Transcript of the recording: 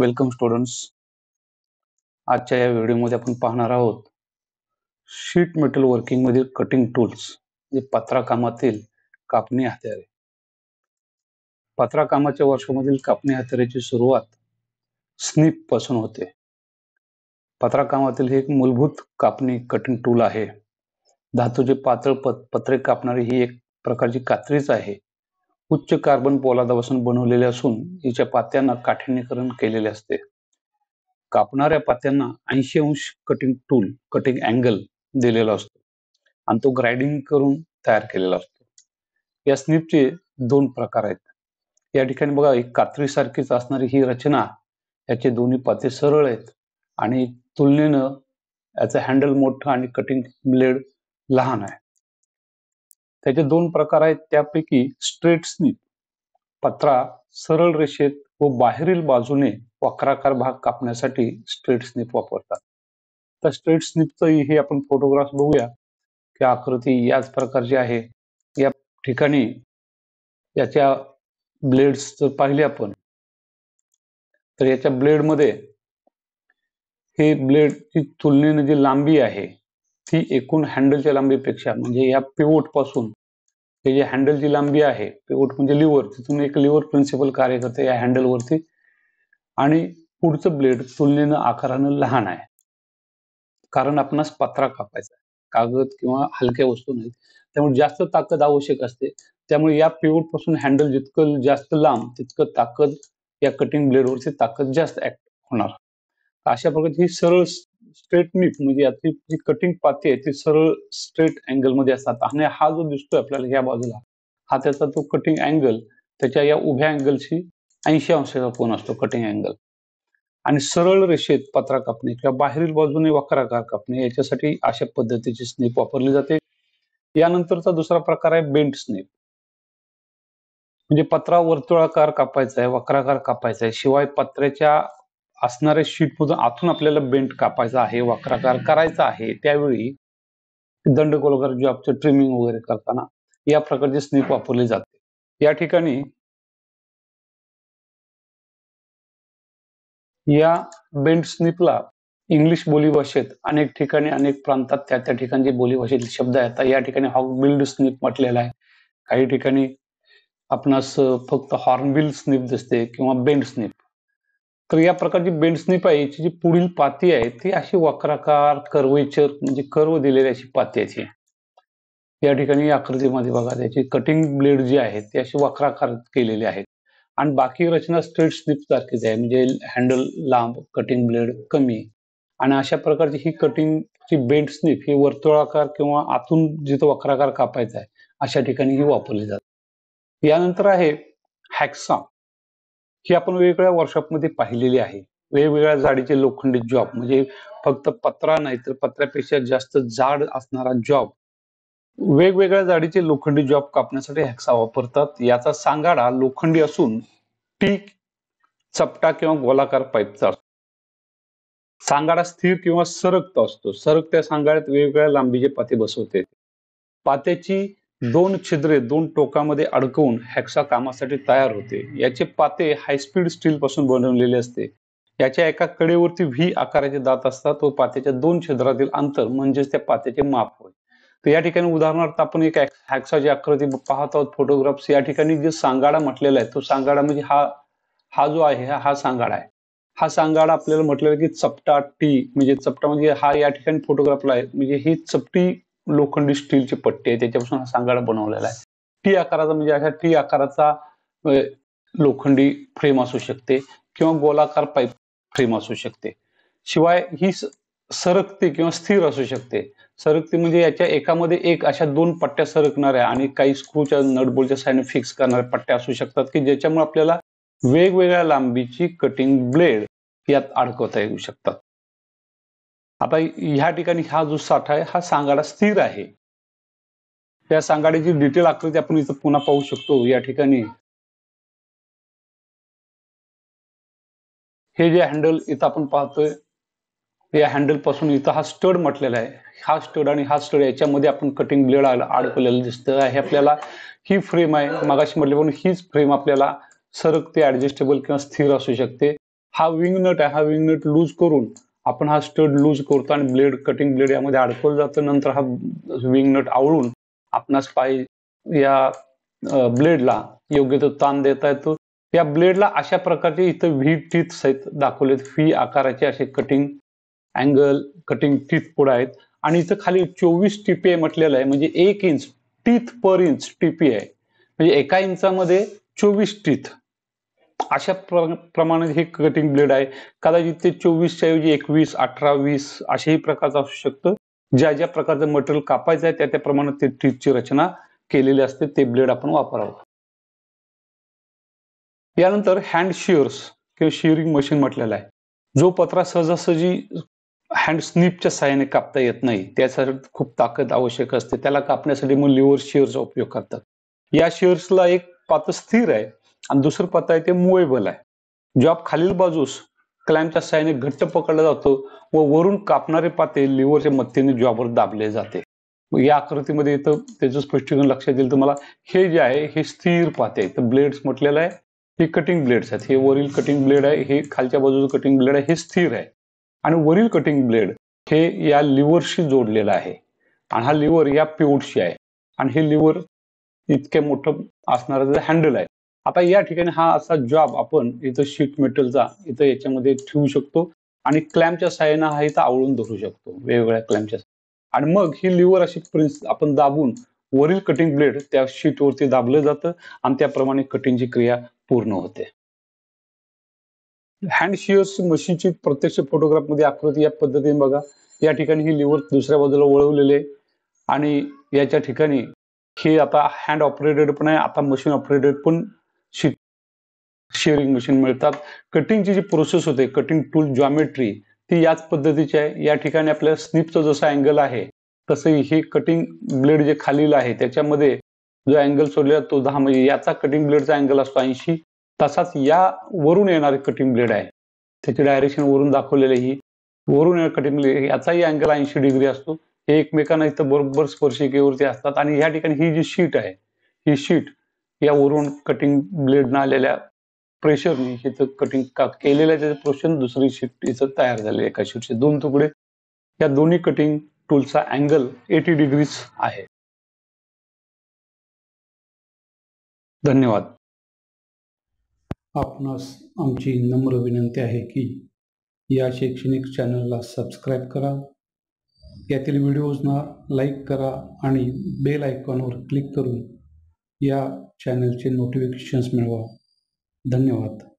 welcome students आजच्या या व्हिडिओमध्ये आपण पाहणार आहोत शीट मेटल वर्किंग मधील कटिंग टूल्स जे पत्राकामातील कापणी हत्यारे पत्राकामाच्या वर्षामधील कापणी हत्यारेची सुरुवात स्निप पासून होते पत्राकामातील हे एक मूलभूत कापणी कटिंग टूल आहे धातूचे पातळ पत्रे कापणारी ही एक प्रकारची कात्रीच आहे उच्च कार्बन पोलादापासून बनवलेले असून हिच्या पात्यांना काठिण्यकरण केलेले असते कापणाऱ्या पात्यांना ऐंशी अंश कटिंग टूल कटिंग अँगल दिलेला असतो आणि तो ग्राइंडिंग करून तयार केलेला असतो या स्निपचे दोन प्रकार आहेत या ठिकाणी बघा एक कात्रीसारखीच असणारी ही रचना याचे दोन्ही पाते सरळ आहेत आणि तुलनेनं याचा हँडल मोठं आणि कटिंग ब्लेड लहान आहे त्याचे दोन प्रकार आहेत त्यापैकी स्ट्रेट स्निप पत्रा सरळ रेषेत व बाहेरील बाजूने वक्राकार भाग कापण्यासाठी स्ट्रेट स्निप वापरतात तर स्ट्रेट स्निपचंही हे आपण फोटोग्राफ बघूया की आकृती याच प्रकारची आहे या ठिकाणी याच्या ब्लेड्स जर पाहिले आपण तर याच्या ब्लेडमध्ये हे ब्लेडची तुलनेने जी लांबी आहे ती एकूण हँडलच्या लांबीपेक्षा म्हणजे या पिवोट पासून हे जे हँडलची लांबी आहे पिवोट म्हणजे लिव्हर तिथून एक लिव्हर प्रिन्सिपल कार्य करते या हँडलवरती आणि पुढचं ब्लेड तुलनेनं आकारानं लहान आहे कारण आपणास पत्रा कापायचा आहे कागद किंवा हलक्या वस्तू नाही त्यामुळे जास्त ताकद आवश्यक असते त्यामुळे या पिवट पासून हँडल जितकं जास्त लांब तितकं ताकद या कटिंग ब्लेडवरची ताकद जास्त ऍक्ट होणार अशा प्रकारे ही सरळ स्ट्रेट नीट म्हणजे यातली जी कटिंग पाती आहे ती सरळ स्ट्रेट अँगल मध्ये असतात आणि हा जो दिसतोय आपल्याला या बाजूला हा त्याचा जो कटिंग अँगल त्याच्या या उभ्या अँगलशी ऐंशी अंशाचा कोण असतो कटिंग अँगल आणि सरळ रेषेत पत्रा कापणे किंवा बाहेरील बाजूने वक्राकार कापणे याच्यासाठी अशा पद्धतीची स्नेप वापरली जाते यानंतरचा दुसरा प्रकार आहे बेंट स्नेप म्हणजे पत्रा वर्तुळाकार कापायचा आहे वक्राकार कापायचा आहे शिवाय पत्र्याच्या असणारे शीटमधून आतून आपल्याला बेंट कापायचा आहे वक्राकार करायचा आहे त्यावेळी वगैरे जॉबचे ट्रिमिंग वगैरे करताना या प्रकारचे स्नीप वापरले जाते या ठिकाणी या बेंट स्निपला इंग्लिश बोलीभाषेत अनेक ठिकाणी अनेक प्रांतात त्या त्या ठिकाणचे बोलीभाषेत शब्द आहेत या ठिकाणी हॉक बिल्ड स्निप म्हटलेला आहे काही ठिकाणी आपणास फक्त हॉर्नबिल स्निप दिसते किंवा बेंड स्निप तर या प्रकारची बेंड्सनी जी पुढील पाती आहे ती अशी वक्राकार कर्वेचर म्हणजे कर्व दिलेली अशी पाती आहे या ठिकाणी आकृतीमध्ये बघा त्याची कटिंग ब्लेड जी आहेत ती अशी वक्राकार केलेली आहेत आणि बाकी रचना स्ट्रेट स्लिप सारखीच आहे म्हणजे हँडल लांब कटिंग ब्लेड कमी आणि अशा प्रकारची ही कटिंगची बेंड स्निप ही वर्तुळाकार किंवा आतून जिथं वक्राकार कापायचा आहे अशा ठिकाणी ही वापरली जाते यानंतर आहे हॅक्सा ही आपण वेगवेगळ्या वर्कशॉपमध्ये पाहिलेली आहे वेगवेगळ्या जाडीचे लोखंडी जॉब म्हणजे फक्त पत्रा नाही तर पत्र्यापेक्षा जास्त जाड असणारा जॉब वेगवेगळ्या जाडीचे लोखंडी जॉब कापण्यासाठी हॅक्सा वापरतात याचा सांगाडा लोखंडी असून टीक चपटा किंवा गोलाकार पाईपचा असतो सांगाडा स्थिर किंवा सरकता असतो सरकत्या सांगाड्यात वेगवेगळ्या लांबीचे पाते बसवते पात्याची दोन छिद्रे दोन टोकामध्ये अडकवून हॅक्सा कामासाठी तयार होते याचे पाते हायस्पीड स्टील पासून बनवलेले असते याच्या एका कडेवरती व्ही आकाराचे दात असतात तो पात्याच्या दोन छिद्रातील अंतर म्हणजेच त्या पात्याचे माप होय तर या ठिकाणी उदाहरणार्थ आपण एक हॅक्साची आकृती पाहत आहोत फोटोग्राफ्स या ठिकाणी जे सांगाडा म्हटलेला आहे तो सांगाडा म्हणजे हा हा जो आहे हा सांगाडा आहे हा सांगाडा आपल्याला म्हटलेला की चपटा टी म्हणजे चपटा म्हणजे हा या ठिकाणी फोटोग्राफला आहे म्हणजे ही चपटी लोखंडी स्टीलचे पट्टी आहे त्याच्यापासून हा सांगाडा बनवलेला आहे टी आकाराचा म्हणजे अशा टी आकाराचा लोखंडी फ्रेम असू शकते किंवा गोलाकार पाईप फ्रेम असू शकते शिवाय ही सरकते किंवा स्थिर असू शकते सरकते म्हणजे याच्या एकामध्ये एक अशा दोन पट्ट्या सरकणाऱ्या आणि काही स्क्रूच्या नटबोलच्या साईडने फिक्स करणाऱ्या पट्ट्या असू शकतात की ज्याच्यामुळे आपल्याला वेगवेगळ्या लांबीची कटिंग ब्लेड यात अडकवता येऊ शकतात आता ह्या ठिकाणी हा जो साठा आहे हा सांगाडा स्थिर आहे त्या सांगाड्याची डिटेल आकृती आपण इथं पुन्हा पाहू शकतो या ठिकाणी हे जे हँडल इथं आपण पाहतोय या हँडल पासून इथं हा स्टड म्हटलेला आहे हा स्टड आणि हा स्टड याच्यामध्ये आपण कटिंग ब्लेड अडकलेलं दिसतं आहे आपल्याला ही फ्रेम आहे मागाशी म्हटले पण हीच फ्रेम आपल्याला सरकते ऍडजस्टेबल किंवा स्थिर असू शकते हा विंग नट आहे हा विंग नट लूज करून आपण हा स्टड लूज करतो आणि ब्लेड कटिंग ब्लेड यामध्ये अडकवलं जातं नंतर हा विंग नट आवळून आपणास पाय या ब्लेडला योग्य तो ताण देता येतो या ब्लेडला अशा प्रकारचे इथं व्ही टीथ सहित दाखवलेत व्ही आकाराचे असे कटिंग अँगल कटिंग टीथ पुढे आहेत आणि इथं खाली चोवीस टीपीआय म्हटलेलं आहे म्हणजे एक inch teeth per inch TPI म्हणजे एका इंचामध्ये चोवीस टीथ अशा प्र प्रमाणे हे कटिंग ब्लेड आहे कदाचित ते चोवीसच्या ऐवजी एकवीस अठरा वीस अशाही प्रकारचं असू शकतं ज्या ज्या प्रकारचं मटेरियल कापायचं आहे त्या त्या प्रमाणात ते ट्रीपची रचना केलेली असते ते ब्लेड आपण वापरावं यानंतर हँड शिअर्स किंवा शिअरिंग मशीन म्हटलेलं आहे जो पत्रा सहजासहजी हँड स्निपच्या सहाय्याने कापता येत नाही त्यासाठी खूप ताकद आवश्यक असते त्याला कापण्यासाठी मग लिव्हर शिअरचा उपयोग करतात या शिअर्सला एक पात स्थिर आहे आणि दुसरं पत्र आहे ते मुवेबल आहे जॉब खालील बाजूस क्लाइमच्या साह्याने घट्ट पकडला जातो व वरून कापणारे पाते लिव्हरच्या मदतीने जॉबवर दाबले जाते या आकृतीमध्ये इथं त्याचं स्पष्टीकरण लक्षात येईल तुम्हाला हे जे आहे हे स्थिर पाते तर ब्लेड्स म्हटलेलं आहे हे कटिंग ब्लेड्स आहेत हे वरील कटिंग ब्लेड आहे हे खालच्या बाजूचं कटिंग ब्लेड आहे हे स्थिर आहे आणि वरील कटिंग ब्लेड हे या लिव्हरशी जोडलेलं आहे आणि हा लिव्हर या पिवटशी आहे आणि हे लिव्हर इतके मोठं असणारं हँडल आहे आता या ठिकाणी हा असा जॉब आपण इथं शीट मेटलचा इथं याच्यामध्ये ठेवू शकतो आणि क्लॅम्पच्या साह्यानं हा इथं आवळून धरू शकतो वेगवेगळ्या क्लॅम्पच्या आणि मग ही लिव्हर अशी प्रिन्स आपण दाबून वरील कटिंग ब्लेड त्या शीटवरती दाबलं जातं आणि त्याप्रमाणे कटिंगची क्रिया पूर्ण होते हँड शिअर्स मशीनची प्रत्यक्ष फोटोग्राफमध्ये आकृती या पद्धतीने बघा या ठिकाणी ही लिव्हर दुसऱ्या बाजूला वळवलेले आणि याच्या ठिकाणी हे आता हँड ऑपरेटेड पण आहे आता मशीन ऑपरेटेड पण शेअरिंग मशीन मिळतात कटिंगची जी प्रोसेस होते कटिंग टूल जॉमेट्री ती याच पद्धतीची आहे या ठिकाणी आपल्याला स्निपचा जसा अँगल आहे तसं हे कटिंग ब्लेड जे खालील आहे त्याच्यामध्ये जो अँगल सोडलेला तो दहा म्हणजे याचा कटिंग ब्लेडचा अँगल असतो ऐंशी तसाच या वरून येणारे कटिंग ब्लेड आहे त्याचे डायरेक्शन वरून दाखवलेले ही वरून येणार कटिंग ब्लेड याचाही अँगल ऐंशी डिग्री असतो हे एकमेकांना इथं बरोबर स्पर्शिकेवरती असतात आणि या ठिकाणी ही जी शीट आहे ही शीट या वरून कटिंग न आलेल्या प्रेशरने ह्याचं कटिंग का केलेलं त्याचं प्रोशन दुसरी शिफ्ट हिचं तयार झाले एका शिफ्टचे दोन तुकडे या दोन्ही कटिंग टूलचा अँगल एटी डिग्रीज आहे धन्यवाद आपणास आमची नम्र विनंती आहे की या शैक्षणिक चॅनलला सबस्क्राईब करा यातील व्हिडिओजना लाईक करा आणि बेल आयकॉनवर क्लिक करून या चॅनलचे नोटिफिकेशन्स मिळवा धन्यवाद